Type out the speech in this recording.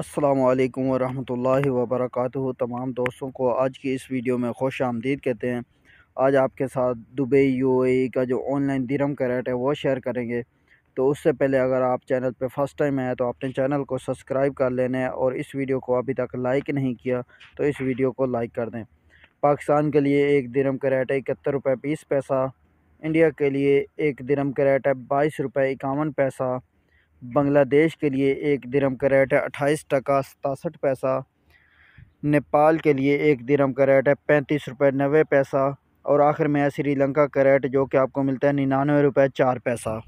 असलकम वरहमल वबरक तमाम दोस्तों को आज की इस वीडियो में खुश आमदीद कहते हैं आज आपके साथ दुबई यूएई का जो ऑनलाइन दिरम का रेट है वो शेयर करेंगे तो उससे पहले अगर आप चैनल पर फर्स्ट टाइम आए तो आपने चैनल को सब्सक्राइब कर लेना है और इस वीडियो को अभी तक लाइक नहीं किया तो इस वीडियो को लाइक कर दें पाकिस्तान के लिए एक दिरम का रेट है इकहत्तर रुपये बीस पैसा इंडिया के लिए एक दिरम का रेट है बाईस रुपये इक्यावन पैसा बांग्लादेश के लिए एक दिरम का रेट है अट्ठाईस टका सतासठ पैसा नेपाल के लिए एक दिरम का रेट है पैंतीस रुपये नबे पैसा और आखिर में है श्रीलंका का रेट जो कि आपको मिलता है निन्यानवे रुपये चार पैसा